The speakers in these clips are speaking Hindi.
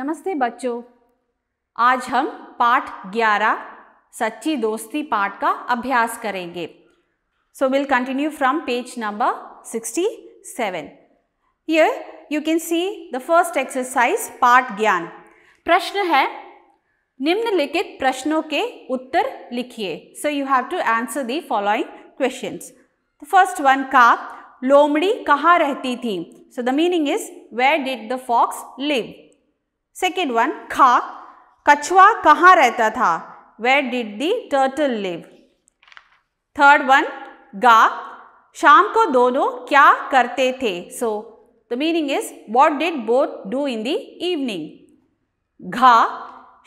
नमस्ते बच्चों आज हम पाठ 11 सच्ची दोस्ती पाठ का अभ्यास करेंगे so will continue from page number 67 ये you can see the first exercise पाठ ज्ञान प्रश्न है निम्नलिखित प्रश्नों के उत्तर लिखिए so you have to answer the following questions the first one का लोमड़ी कहाँ रहती थी so the meaning is where did the fox live second one खा कछुआ कहाँ रहता था where did the turtle live third one गा शाम को दोनों क्या करते थे so the meaning is what did both do in the evening घा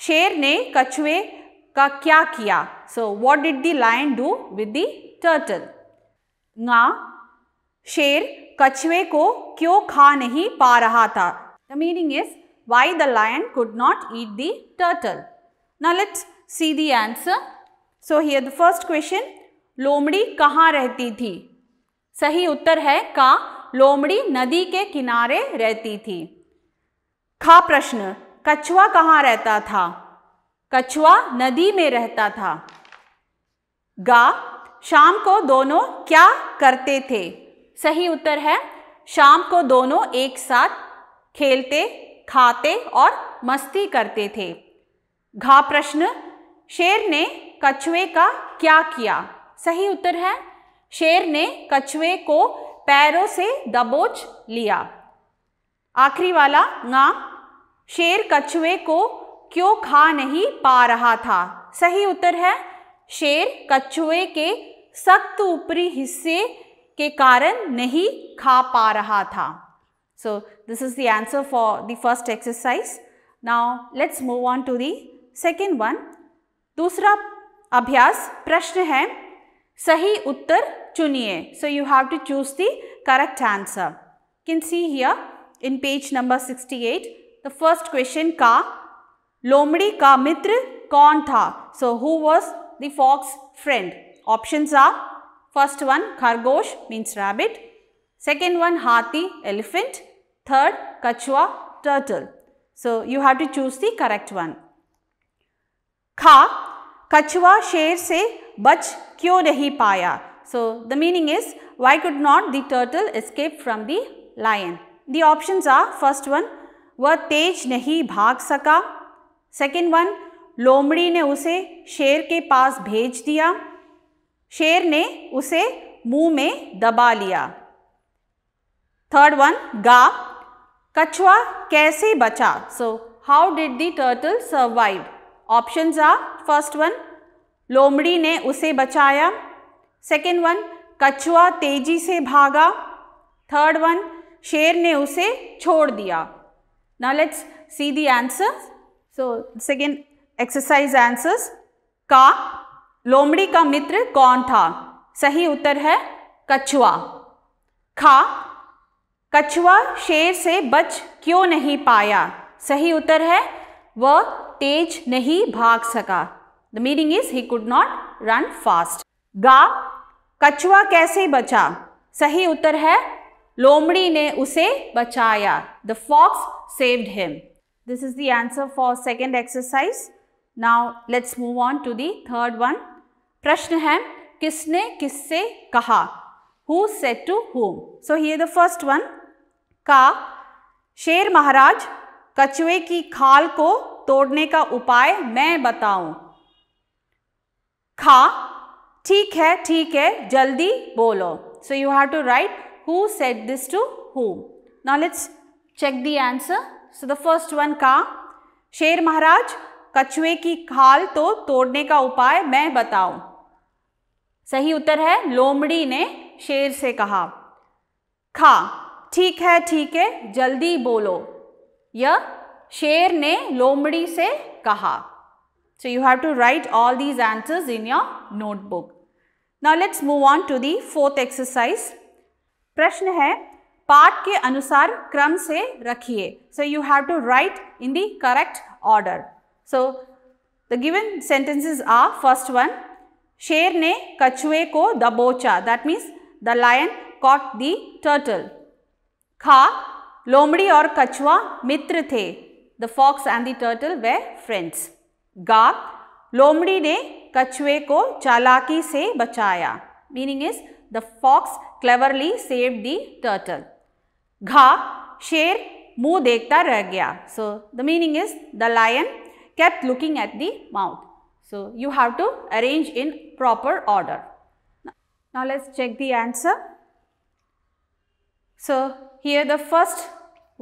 शेर ने कछुए का क्या किया so what did the lion do with the turtle गा शेर कछुए को क्यों खा नहीं पा रहा था the meaning is why the lion could not eat the turtle. Now let's see the answer. So here the first question, लोमड़ी कहाँ रहती थी सही उत्तर है का लोमड़ी नदी के किनारे रहती थी खा प्रश्न कछुआ कहाँ रहता था कछुआ नदी में रहता था गा शाम को दोनों क्या करते थे सही उत्तर है शाम को दोनों एक साथ खेलते खाते और मस्ती करते थे घा प्रश्न शेर ने कछुए का क्या किया सही उत्तर है शेर ने कछुए को पैरों से दबोच लिया आखिरी वाला ना शेर कछुए को क्यों खा नहीं पा रहा था सही उत्तर है शेर कछुए के सख्त ऊपरी हिस्से के कारण नहीं खा पा रहा था So, this is the answer for the first exercise. Now, let's move on to the second one. Dusra Abhyas Prashna hai Sahi Uttar Chuniye. So, you have to choose the correct answer. You can see here in page number 68, the first question ka Lomdi ka mitra kaun tha? So, who was the fox friend? Options are first one Khargosh means rabbit, second one Hathi elephant, Third, Kachwa turtle. So, you have to choose the correct one. Kha, कछुआ शेर से बच क्यों नहीं पाया so the meaning is why could not the turtle escape from the lion the options are first one वह तेज नहीं भाग सका सेकंड वन लोमड़ी ने उसे शेर के पास भेज दिया शेर ने उसे मुंह में दबा लिया थर्ड वन गा Kachwa kaise bacha? So, how did the turtle survive? Options are first one, लोमड़ी ने उसे बचाया सेकेंड वन कछुआ तेजी से भागा थर्ड वन शेर ने उसे छोड़ दिया now let's see the answers so second exercise answers का लोमड़ी का मित्र कौन था सही उत्तर है कछुआ खा कछुआ शेर से बच क्यों नहीं पाया सही उत्तर है वह तेज नहीं भाग सका the meaning is he could not run fast गा कछुआ कैसे बचा सही उत्तर है लोमड़ी ने उसे बचाया the fox saved him this is the answer for second exercise now let's move on to the third one प्रश्न है किसने किससे कहा who said to whom so here the first one का शेर महाराज कछुए की खाल को तोड़ने का उपाय मैं बताऊं खा ठीक है ठीक है जल्दी बोलो so you have to write who said this to whom now let's check the answer so the first one का शेर महाराज कछुए की खाल तो तोड़ने का उपाय मैं बताऊं सही उत्तर है लोमड़ी ने शेर से कहा खा ठीक है ठीक है जल्दी बोलो या शेर ने लोमड़ी से कहा so you have to write all these answers in your notebook now let's move on to the fourth exercise प्रश्न है पाठ के अनुसार क्रम से रखिए so you have to write in the correct order so the given sentences are first one शेर ने कछुए को दबोचा that means the lion caught the turtle खा लोमड़ी और कछुआ मित्र थे the fox and the turtle way friends गा लोमड़ी ने कछुए को चालाकी से बचाया meaning is the fox cleverly save the turtle घा शेर मुंह देखता रह गया so the meaning is the lion kept looking at the mouth so you have to arrange in proper order now let's check the answer So, here the first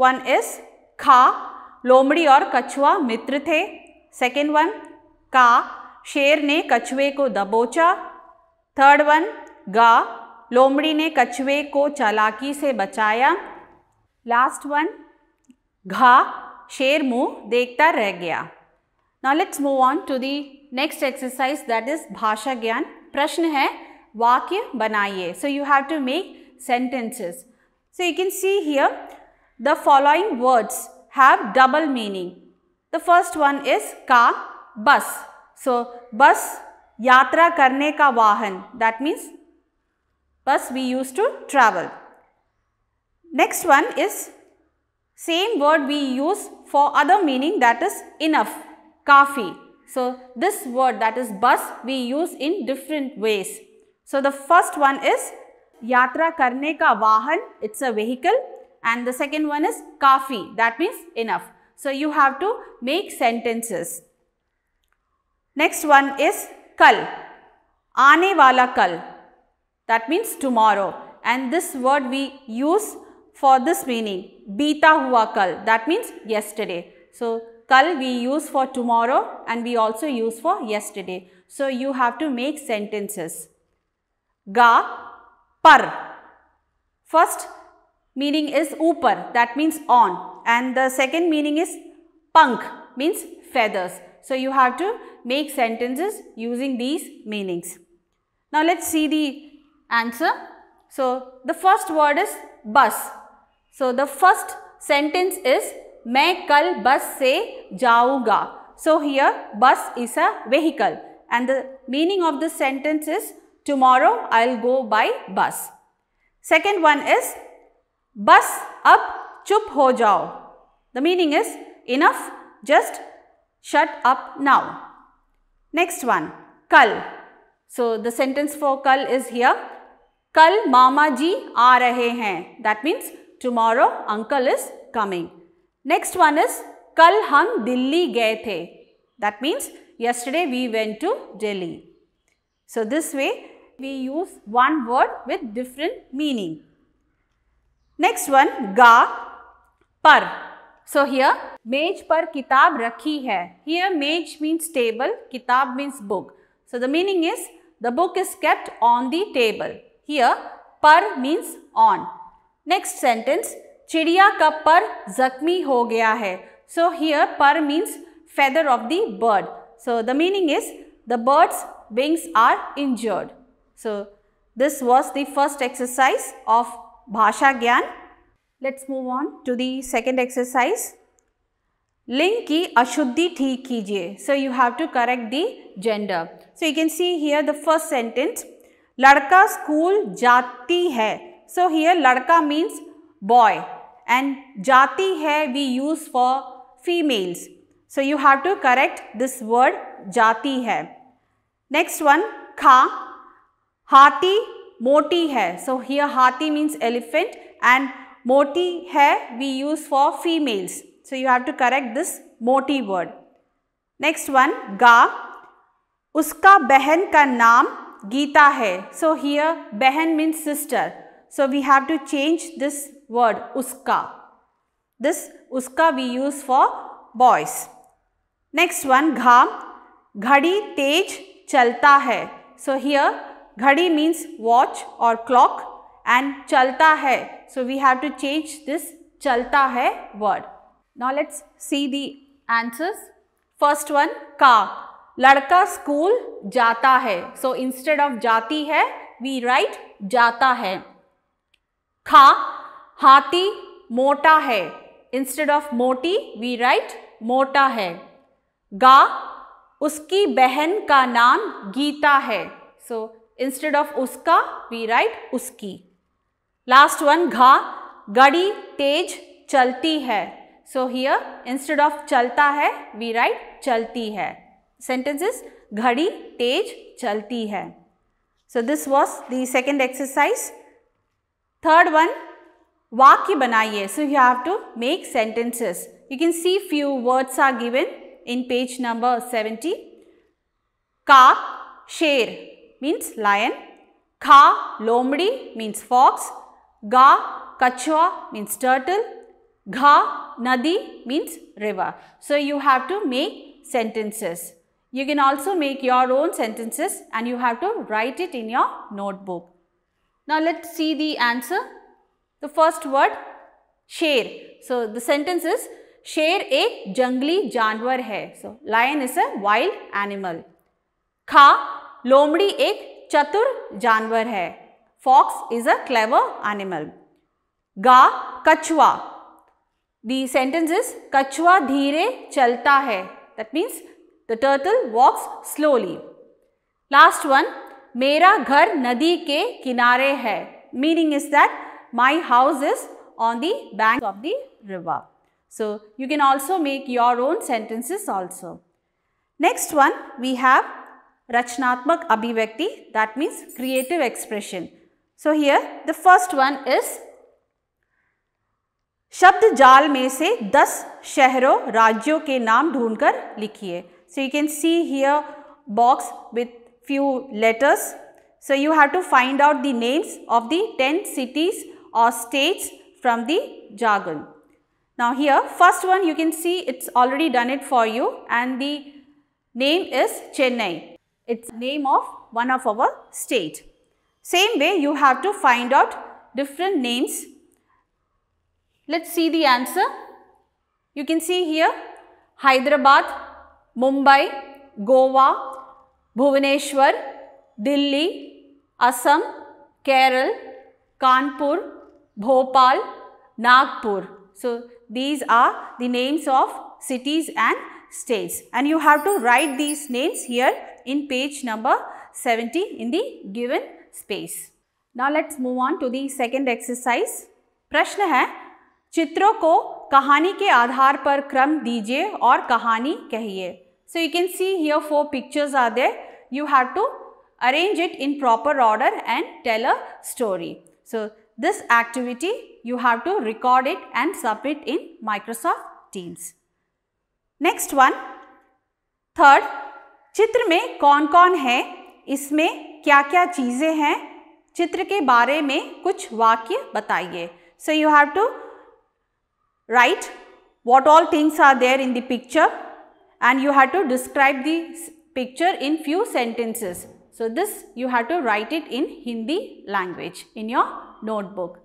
one is Kha, लोमड़ी और कछुआ मित्र थे सेकेंड वन का शेर ने कछुए को दबोचा थर्ड वन गा लोमड़ी ने कछुए को चालाकी से बचाया लास्ट वन घा शेर मुंह देखता रह गया now let's move on to the next exercise that is भाषा ज्ञान प्रश्न है वाक्य बनाइए so you have to make sentences So you can see here the following words have double meaning. The first one is ka bus. So bus yatra karne ka vahan that means bus we used to travel. Next one is same word we use for other meaning that is enough, kafi. So this word that is bus we use in different ways. So the first one is yatra karne ka vahan, it's a vehicle. And the second one is kafi, that means enough. So, you have to make sentences. Next one is kal, aane wala kal, that means tomorrow. And this word we use for this meaning, bita hua kal, that means yesterday. So, kal we use for tomorrow and we also use for yesterday. So, you have to make sentences. Ga par. First meaning is upar that means on and the second meaning is punk means feathers. So you have to make sentences using these meanings. Now let's see the answer. So the first word is bus. So the first sentence is मैं कल बस से जाऊंगा. So here bus is a vehicle and the meaning of this sentence is Tomorrow I'll go by bus. Second one is bus up chup ho jao. The meaning is enough, just shut up now. Next one, kal. So the sentence for kal is here. Kal mama ji aa rahe hain. That means tomorrow uncle is coming. Next one is kal hum Delhi gaye the. That means yesterday we went to Delhi. So this way we use one word with different meaning. Next one, ga, par. So here, mej par kitab rakhi hai. Here, mej means table, kitab means book. So the meaning is, the book is kept on the table. Here, par means on. Next sentence, chidiya ka par zakmi ho gaya hai. So here par means feather of the bird. So the meaning is the bird's wings are injured. So, this was the first exercise of Bhasha Gyan. Let's move on to the second exercise. Ling ki ashuddhi theek kijiye. So, you have to correct the gender. So, you can see here the first sentence. Ladka school jati hai. So, here ladka means boy and jati hai we use for females. So, you have to correct this word jati hai. Next one, kha हाथी मोटी है सो हियर हाथी मीन्स एलिफेंट एंड मोटी है we use for females so you have to correct this मोटी वर्ड नेक्स्ट वन गा उसका बहन का नाम गीता है सो हियर बहन means sister so we have to change this word उसका दिस उसका we use for boys next one घाम घड़ी तेज चलता है सो हियर घड़ी मीन्स वॉच और क्लॉक एंड चलता है सो we have to change this चलता है word now let's see the answers first one का लड़का स्कूल जाता है सो इंस्टेड ऑफ जाती है वी राइट जाता है खा हाथी मोटा है इंस्टेड ऑफ मोटी वी राइट मोटा है गा उसकी बहन का नाम गीता है सो so, Instead of uska, we write uski. Last one, gha. Gadi tej chalti hai. So here, instead of chalta hai, we write chalti hai. Sentence is ghadi tej chalti hai. So this was the second exercise. Third one, वाक्य बनाइए so you have to make sentences you can see few words are given in page number seventy काक शेर means lion, ka lomdi means fox, Ga kachwa means turtle, Gha nadi means river. So you have to make sentences. You can also make your own sentences and you have to write it in your notebook. Now let's see the answer. The first word share. So the sentence is share a jungli janwar hai. So lion is a wild animal. Ka लोमड़ी एक चतुर जानवर है fox is a clever animal गा कछुआ दी सेंटेंस इज कछुआ धीरे चलता है that means the turtle walks slowly last one मेरा घर नदी के किनारे है meaning is that my house is on the bank of the river so you can also make your own sentences also next one we have Rachnatmak Abhivakti that means creative expression. So here the first one is शब्द me se 10 शहरों राज्यों ke naam ढूंढकर लिखिए So you can see here box with few letters. So you have to find out the names of the 10 cities or states from the jargon. Now here first one you can see it's already done it for you and the name is Chennai its name of one of our state. Same way you have to find out different names. Let's see the answer. You can see here Hyderabad, Mumbai, Goa, Bhuvaneshwar, Delhi, Assam, Kerala, Kanpur, Bhopal, Nagpur. So, these are the names of cities and states and you have to write these names here in page number 70 in the given space. Now let's move on to the second exercise. प्रश्न है चित्रों को कहानी के आधार पर क्रम दीजिए और कहानी कहिए So you can see here four pictures are there. You have to arrange it in proper order and tell a story. So, this activity you have to record it and submit in Microsoft Teams. Next one third चित्र में कौन कौन है इसमें क्या क्या चीज़ें हैं चित्र के बारे में कुछ वाक्य बताइए so you have to write what all things are there in the picture and you have to describe the picture in few sentences so this you have to write it in Hindi language in your notebook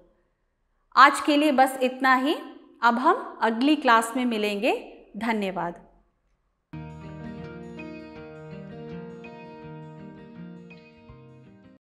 आज के लिए बस इतना ही अब हम अगली क्लास में मिलेंगे धन्यवाद